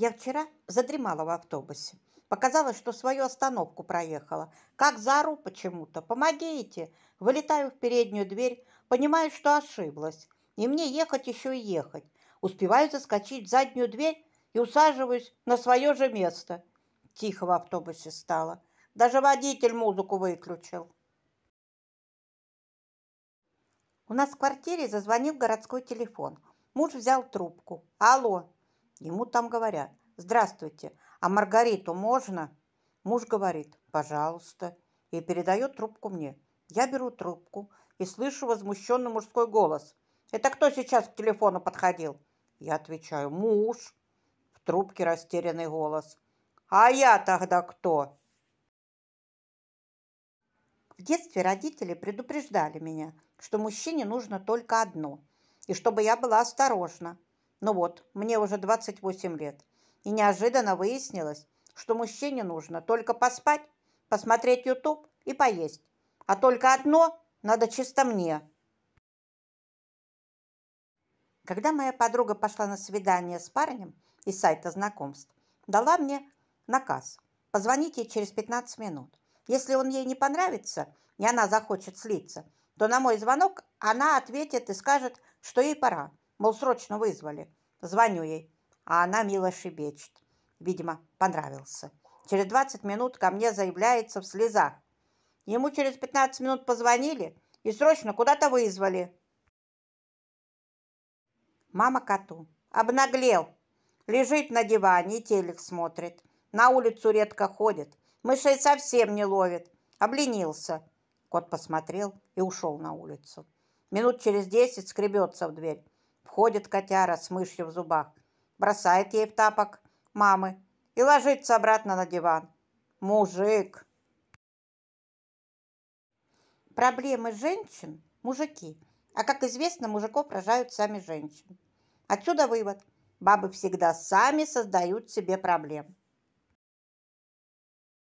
Я вчера задремала в автобусе. Показалось, что свою остановку проехала. Как зару почему-то. Помогите. Вылетаю в переднюю дверь. Понимаю, что ошиблась. И мне ехать еще и ехать. Успеваю заскочить в заднюю дверь и усаживаюсь на свое же место. Тихо в автобусе стало. Даже водитель музыку выключил. У нас в квартире зазвонил городской телефон. Муж взял трубку. Алло, Ему там говорят, здравствуйте, а Маргариту можно? Муж говорит, пожалуйста, и передает трубку мне. Я беру трубку и слышу возмущенный мужской голос. «Это кто сейчас к телефону подходил?» Я отвечаю, «Муж». В трубке растерянный голос. «А я тогда кто?» В детстве родители предупреждали меня, что мужчине нужно только одно, и чтобы я была осторожна, ну вот, мне уже 28 лет, и неожиданно выяснилось, что мужчине нужно только поспать, посмотреть YouTube и поесть. А только одно надо чисто мне. Когда моя подруга пошла на свидание с парнем из сайта знакомств, дала мне наказ. Позвоните через 15 минут. Если он ей не понравится, и она захочет слиться, то на мой звонок она ответит и скажет, что ей пора. Мол, срочно вызвали. Звоню ей, а она мило шебечет. Видимо, понравился. Через 20 минут ко мне заявляется в слезах. Ему через 15 минут позвонили и срочно куда-то вызвали. Мама коту. Обнаглел. Лежит на диване и телек смотрит. На улицу редко ходит. Мышей совсем не ловит. Обленился. Кот посмотрел и ушел на улицу. Минут через десять скребется в дверь. Входит котяра с мышью в зубах, бросает ей в тапок мамы и ложится обратно на диван. Мужик! Проблемы женщин – мужики. А как известно, мужиков рожают сами женщины. Отсюда вывод. Бабы всегда сами создают себе проблемы.